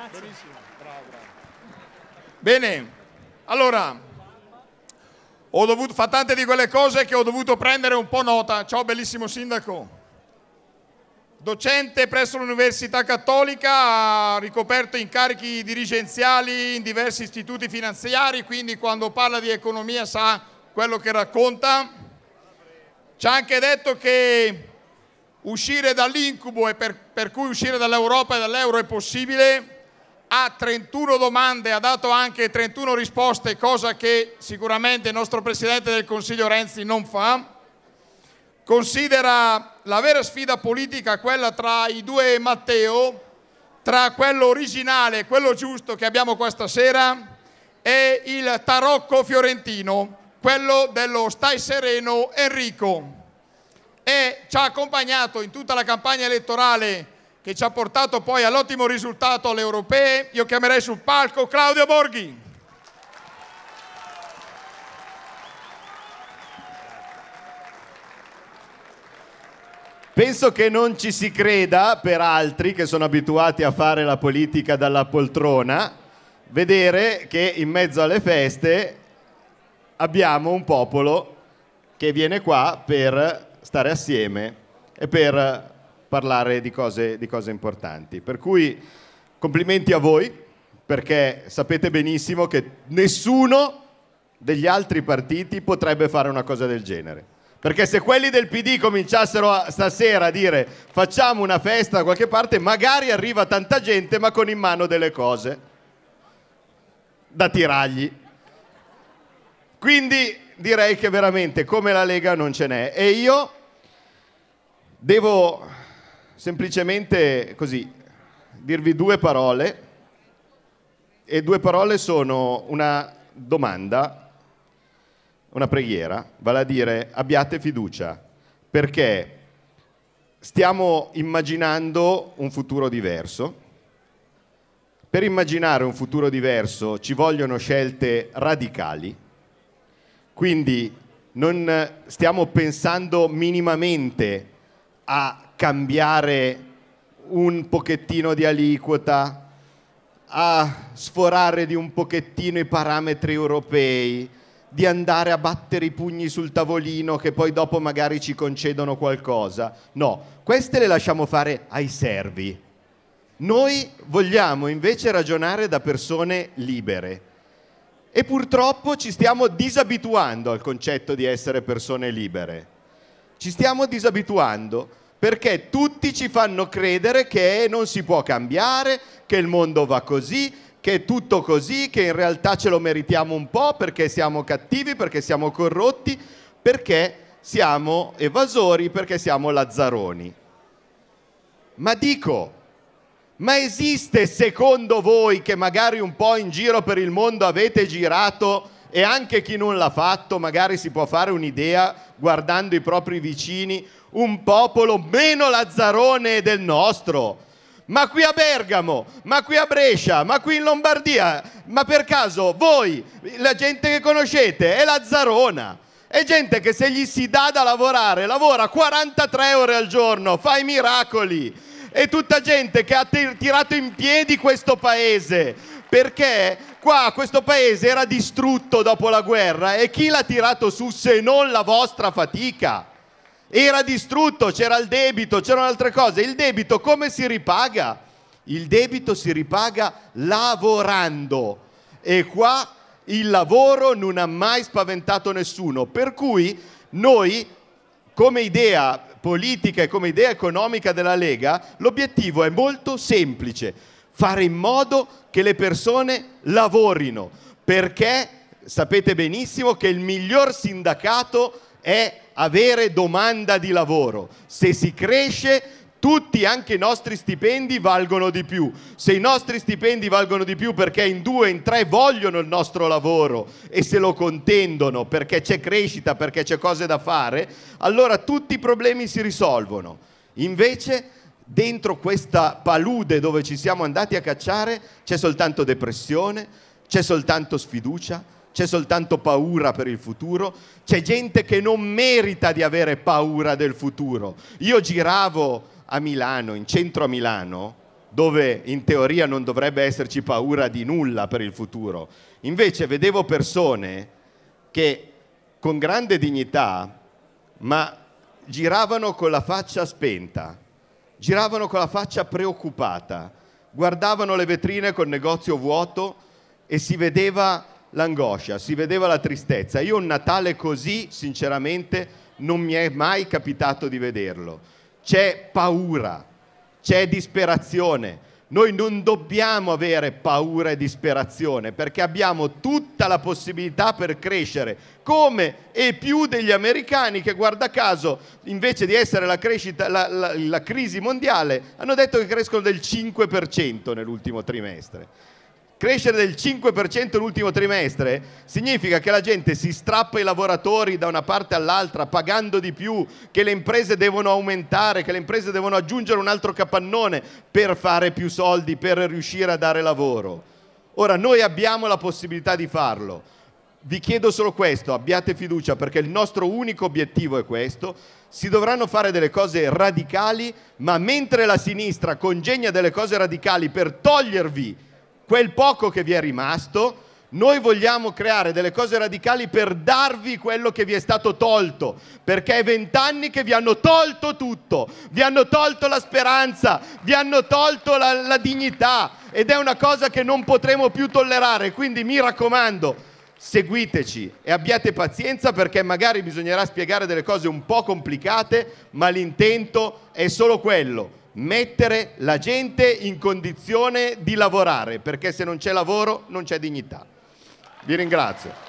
Grazie. Benissimo, bravo, bravo. Bene, allora ho dovuto fare tante di quelle cose che ho dovuto prendere un po' nota. Ciao bellissimo sindaco. Docente presso l'Università Cattolica, ha ricoperto incarichi dirigenziali in diversi istituti finanziari, quindi quando parla di economia sa quello che racconta. Ci ha anche detto che uscire dall'incubo e per, per cui uscire dall'Europa e dall'euro è possibile, a 31 domande ha dato anche 31 risposte, cosa che sicuramente il nostro Presidente del Consiglio Renzi non fa. Considera la vera sfida politica quella tra i due Matteo, tra quello originale e quello giusto che abbiamo questa sera e il tarocco fiorentino, quello dello stai sereno Enrico. E ci ha accompagnato in tutta la campagna elettorale che ci ha portato poi all'ottimo risultato alle europee, io chiamerei sul palco Claudio Borghi. Penso che non ci si creda per altri che sono abituati a fare la politica dalla poltrona, vedere che in mezzo alle feste abbiamo un popolo che viene qua per stare assieme e per parlare di cose, di cose importanti. Per cui complimenti a voi, perché sapete benissimo che nessuno degli altri partiti potrebbe fare una cosa del genere. Perché se quelli del PD cominciassero a, stasera a dire facciamo una festa da qualche parte, magari arriva tanta gente ma con in mano delle cose da tiragli. Quindi direi che veramente come la Lega non ce n'è. E io devo semplicemente così, dirvi due parole e due parole sono una domanda, una preghiera, vale a dire abbiate fiducia perché stiamo immaginando un futuro diverso. Per immaginare un futuro diverso ci vogliono scelte radicali, quindi non stiamo pensando minimamente a cambiare un pochettino di aliquota, a sforare di un pochettino i parametri europei, di andare a battere i pugni sul tavolino che poi dopo magari ci concedono qualcosa. No, queste le lasciamo fare ai servi. Noi vogliamo invece ragionare da persone libere e purtroppo ci stiamo disabituando al concetto di essere persone libere. Ci stiamo disabituando perché tutti ci fanno credere che non si può cambiare, che il mondo va così, che è tutto così, che in realtà ce lo meritiamo un po' perché siamo cattivi, perché siamo corrotti, perché siamo evasori, perché siamo lazzaroni. Ma dico, ma esiste secondo voi che magari un po' in giro per il mondo avete girato e anche chi non l'ha fatto magari si può fare un'idea guardando i propri vicini, un popolo meno lazzarone del nostro. Ma qui a Bergamo, ma qui a Brescia, ma qui in Lombardia, ma per caso voi, la gente che conoscete, è lazzarona. È gente che se gli si dà da lavorare, lavora 43 ore al giorno, fa i miracoli. È tutta gente che ha tirato in piedi questo paese perché Qua questo paese era distrutto dopo la guerra e chi l'ha tirato su se non la vostra fatica? Era distrutto, c'era il debito, c'erano altre cose. Il debito come si ripaga? Il debito si ripaga lavorando e qua il lavoro non ha mai spaventato nessuno, per cui noi come idea politica e come idea economica della Lega l'obiettivo è molto semplice fare in modo che le persone lavorino, perché sapete benissimo che il miglior sindacato è avere domanda di lavoro. Se si cresce tutti anche i nostri stipendi valgono di più. Se i nostri stipendi valgono di più perché in due, in tre vogliono il nostro lavoro e se lo contendono perché c'è crescita, perché c'è cose da fare, allora tutti i problemi si risolvono. Invece dentro questa palude dove ci siamo andati a cacciare c'è soltanto depressione, c'è soltanto sfiducia, c'è soltanto paura per il futuro, c'è gente che non merita di avere paura del futuro. Io giravo a Milano, in centro a Milano, dove in teoria non dovrebbe esserci paura di nulla per il futuro. Invece vedevo persone che con grande dignità, ma giravano con la faccia spenta Giravano con la faccia preoccupata, guardavano le vetrine col negozio vuoto e si vedeva l'angoscia, si vedeva la tristezza. Io un Natale così, sinceramente, non mi è mai capitato di vederlo. C'è paura, c'è disperazione, noi non dobbiamo avere paura e disperazione perché abbiamo tutta la possibilità per crescere, come e più degli americani che guarda caso invece di essere la, crescita, la, la, la crisi mondiale hanno detto che crescono del 5% nell'ultimo trimestre. Crescere del 5% l'ultimo trimestre significa che la gente si strappa i lavoratori da una parte all'altra pagando di più, che le imprese devono aumentare, che le imprese devono aggiungere un altro capannone per fare più soldi, per riuscire a dare lavoro. Ora noi abbiamo la possibilità di farlo. Vi chiedo solo questo, abbiate fiducia perché il nostro unico obiettivo è questo. Si dovranno fare delle cose radicali, ma mentre la sinistra congegna delle cose radicali per togliervi quel poco che vi è rimasto, noi vogliamo creare delle cose radicali per darvi quello che vi è stato tolto, perché è vent'anni che vi hanno tolto tutto, vi hanno tolto la speranza, vi hanno tolto la, la, dignità ed è una cosa che non potremo più tollerare. Quindi mi raccomando, seguiteci e abbiate pazienza perché magari bisognerà spiegare delle cose un po' complicate, ma l'intento è solo quello mettere la gente in condizione di lavorare, perché se non c'è lavoro non c'è dignità. Vi ringrazio.